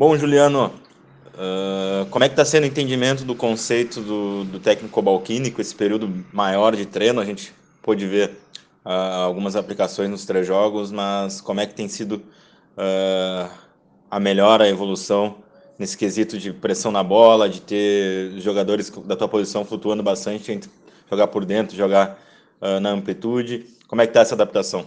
Bom, Juliano, uh, como é que está sendo o entendimento do conceito do, do técnico balquínico, esse período maior de treino? A gente pôde ver uh, algumas aplicações nos três jogos, mas como é que tem sido uh, a melhora, a evolução nesse quesito de pressão na bola, de ter jogadores da tua posição flutuando bastante, entre jogar por dentro, jogar na amplitude? Como é que está essa adaptação?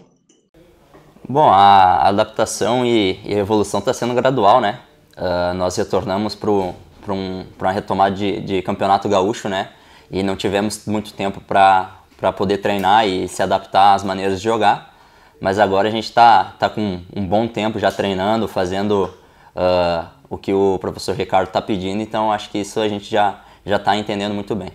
Bom, a adaptação e, e a evolução está sendo gradual, né? uh, nós retornamos para um, uma retomada de, de, campeonato gaúcho, né? E não tivemos muito tempo para poder treinar e se adaptar às maneiras de jogar. Mas agora a gente está tá com um bom tempo já treinando, fazendo uh, o que o professor Ricardo está pedindo, então acho que isso a gente já já está entendendo muito bem.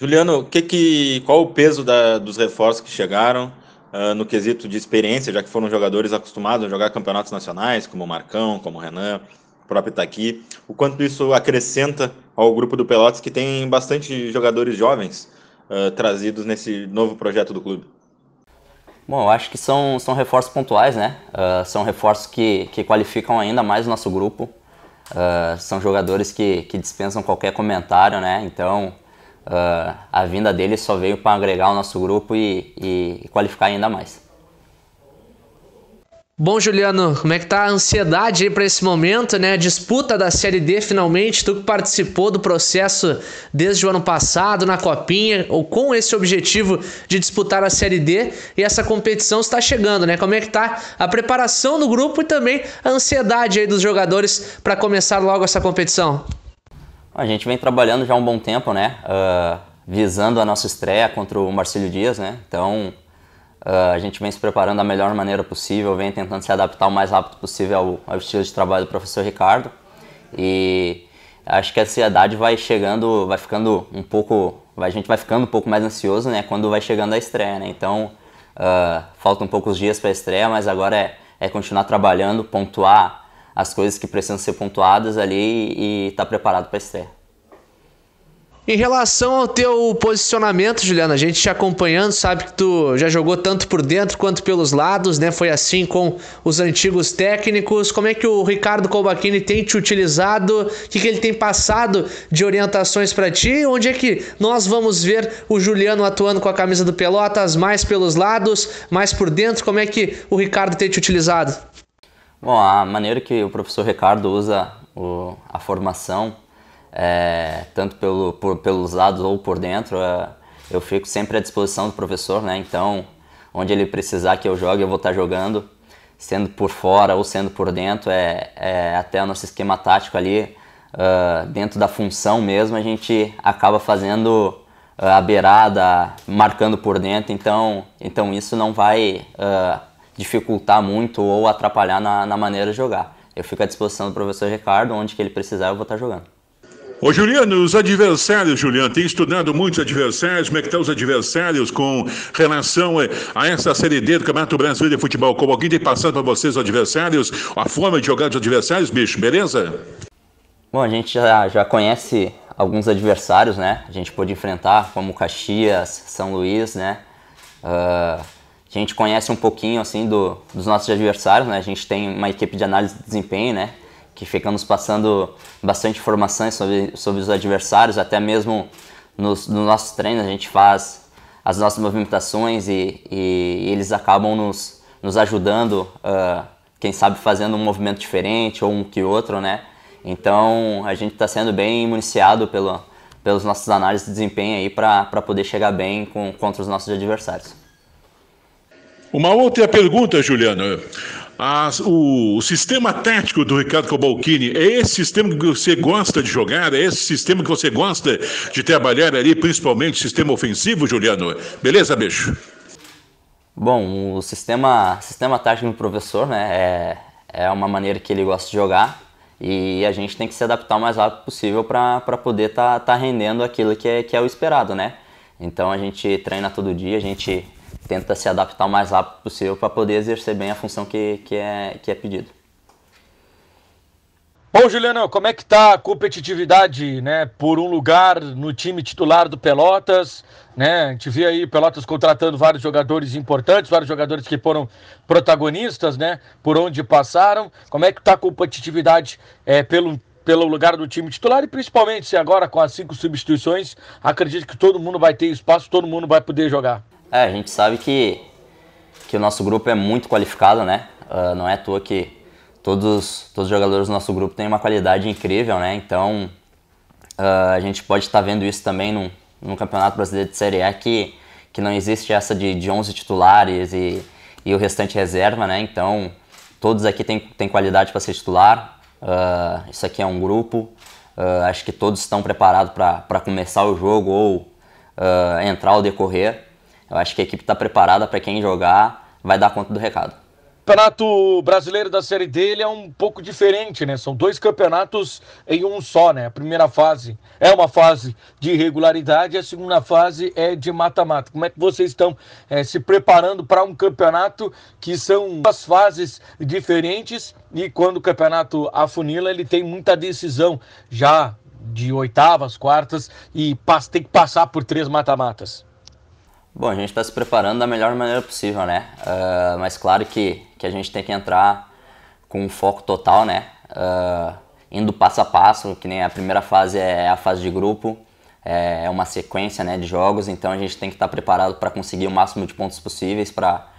Juliano, que que, qual o peso da, dos reforços que chegaram? uh, no quesito de experiência, já que foram jogadores acostumados a jogar campeonatos nacionais, como o Marcão, como o Renan, o próprio Itaqui, o quanto isso acrescenta ao grupo do Pelotas, que tem bastante jogadores jovens uh, trazidos nesse novo projeto do clube? Bom, eu acho que são, são reforços pontuais, né? Uh, são reforços que, que qualificam ainda mais o nosso grupo. Uh, são jogadores que, que dispensam qualquer comentário, né? Então, uh, a vinda dele só veio para agregar o nosso grupo e, e, e qualificar ainda mais. Bom, Juliano, como é que tá a ansiedade aí para esse momento, né? A disputa da Série D finalmente, tu que participou do processo desde o ano passado na Copinha, ou com esse objetivo de disputar a Série D, e essa competição está chegando, né? Como é que tá a preparação do grupo e também a ansiedade aí dos jogadores para começar logo essa competição? A gente vem trabalhando já há um bom tempo, né? Uh, visando a nossa estreia contra o Marcílio Dias, né? Então uh, a gente vem se preparando da melhor maneira possível, vem tentando se adaptar o mais rápido possível ao, ao estilo de trabalho do professor Ricardo. E acho que a ansiedade vai chegando, vai ficando um pouco, a gente vai ficando um pouco mais ansioso, né? Quando vai chegando a estreia, né? Então uh, ah, faltam poucos dias para a estreia, mas agora é, é continuar trabalhando, pontuar as coisas que precisam ser pontuadas ali e estar tá preparado para estreia. Em relação ao teu posicionamento, Juliana, a gente te acompanhando sabe que tu já jogou tanto por dentro quanto pelos lados, né? Foi assim com os antigos técnicos. Como é que o Ricardo Colbacchini tem te utilizado? O que, que ele tem passado de orientações para ti? Onde é que nós vamos ver o Juliano atuando com a camisa do Pelotas? Mais pelos lados, mais por dentro? Como é que o Ricardo tem te utilizado? Bom, a maneira que o professor Ricardo usa o, a formação, é, tanto pelo, por, pelos lados ou por dentro, é, eu fico sempre à disposição do professor, né? Então, onde ele precisar que eu jogue, eu vou estar jogando, sendo por fora ou sendo por dentro, é, é até o nosso esquema tático ali, uh, dentro da função mesmo, a gente acaba fazendo ah, a beirada, marcando por dentro, então, então isso não vai uh, dificultar muito ou atrapalhar na, na maneira de jogar. Eu fico à disposição do professor Ricardo, onde que ele precisar eu vou estar jogando. Ô Juliano, os adversários, Juliano, tem estudado muitos adversários, como é que estão tá os adversários com relação eh, a essa Série D do Campeonato Brasileiro de Futebol? Como alguém tem passado para vocês os adversários, a forma de jogar dos adversários, bicho, beleza? Bom, a gente já, já conhece alguns adversários, né? A gente pôde enfrentar, como Caxias, São Luís, né? Uh, a gente conhece um pouquinho assim do, dos nossos adversários, né? A gente tem uma equipe de análise de desempenho, né? Que ficamos passando bastante informações sobre, sobre os adversários, até mesmo nos, nos nossos treinos a gente faz as nossas movimentações e, e, e eles acabam nos, nos ajudando, uh, quem sabe fazendo um movimento diferente ou um que outro, né? Então a gente está sendo bem municiado pelo, pelos nossos análises de desempenho aí para poder chegar bem com, contra os nossos adversários. Uma outra pergunta, Juliana. As, o, o, sistema tático do Ricardo Cobalcini, é esse sistema que você gosta de jogar? É esse sistema que você gosta de trabalhar ali, principalmente sistema ofensivo, Juliano? Beleza, bicho? Bom, o sistema, sistema tático do professor né, é, é uma maneira que ele gosta de jogar e a gente tem que se adaptar o mais rápido possível para poder estar tá, tá rendendo aquilo que é, que é o esperado, né? Então a gente treina todo dia, a gente tenta se adaptar o mais rápido possível para poder exercer bem a função que, que, é, que é pedido. Bom, Juliano, como é que está a competitividade, né, por um lugar no time titular do Pelotas, né? A gente vê aí Pelotas contratando vários jogadores importantes, vários jogadores que foram protagonistas, né, por onde passaram. Como é que está a competitividade é, pelo pelo lugar do time titular e principalmente se agora com as cinco substituições, acredito que todo mundo vai ter espaço, todo mundo vai poder jogar. É, a gente sabe que, que o nosso grupo é muito qualificado, né? Uh, não é à toa que todos, todos os jogadores do nosso grupo têm uma qualidade incrível, né? Então uh, a gente pode estar tá vendo isso também num, num Campeonato Brasileiro de Série A que, que não existe essa de, de 11 titulares e, e o restante reserva, né? Então todos aqui têm, têm qualidade para ser titular. Uh, isso aqui é um grupo. acho que todos estão preparados para começar o jogo ou entrar ou decorrer. Eu acho que a equipe está preparada para quem jogar, vai dar conta do recado. O campeonato brasileiro da Série D ele é um pouco diferente, né? São dois campeonatos em um só, né? A primeira fase é uma fase de e a segunda fase é de mata-mata. Como é que vocês estão é, se preparando para um campeonato que são duas fases diferentes e quando o campeonato afunila, ele tem muita decisão já de oitavas, quartas e tem que passar por três mata-matas? Bom, a gente está se preparando da melhor maneira possível, né? Uh, mas claro que, que a gente tem que entrar com um foco total, né? Uh, indo passo a passo, que nem a primeira fase é, é a fase de grupo, é, é uma sequência né, de jogos, então a gente tem que estar tá preparado para conseguir o máximo de pontos possíveis para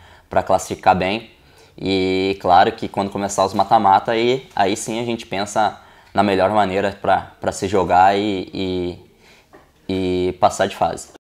classificar bem. E claro que quando começar os mata-mata, aí, aí sim a gente pensa na melhor maneira para se jogar e, e, e passar de fase.